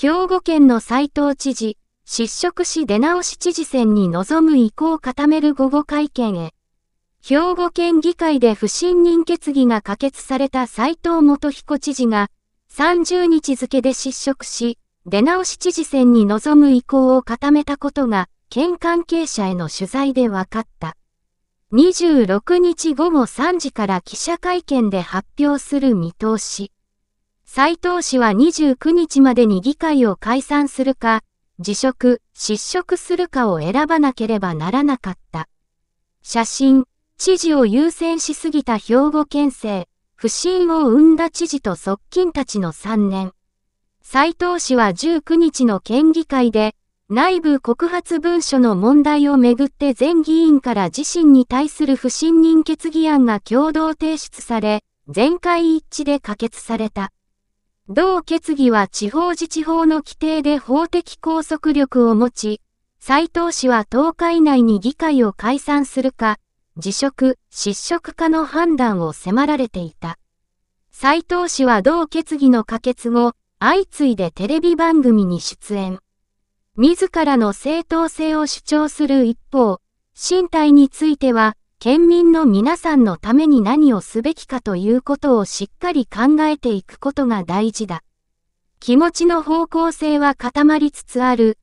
兵庫県の斉藤知事、失職し出直し知事選に臨む意向を固める午後会見へ。兵庫県議会で不信任決議が可決された斉藤元彦知事が、30日付で失職し、出直し知事選に臨む意向を固めたことが、県関係者への取材で分かった。26日午後3時から記者会見で発表する見通し。斉藤氏は29日までに議会を解散するか、辞職、失職するかを選ばなければならなかった。写真、知事を優先しすぎた兵庫県政、不信を生んだ知事と側近たちの3年。斉藤氏は19日の県議会で、内部告発文書の問題をめぐって全議員から自身に対する不信任決議案が共同提出され、全会一致で可決された。同決議は地方自治法の規定で法的拘束力を持ち、斉藤氏は10日以内に議会を解散するか、辞職、失職かの判断を迫られていた。斉藤氏は同決議の可決後、相次いでテレビ番組に出演。自らの正当性を主張する一方、身体については、県民の皆さんのために何をすべきかということをしっかり考えていくことが大事だ。気持ちの方向性は固まりつつある。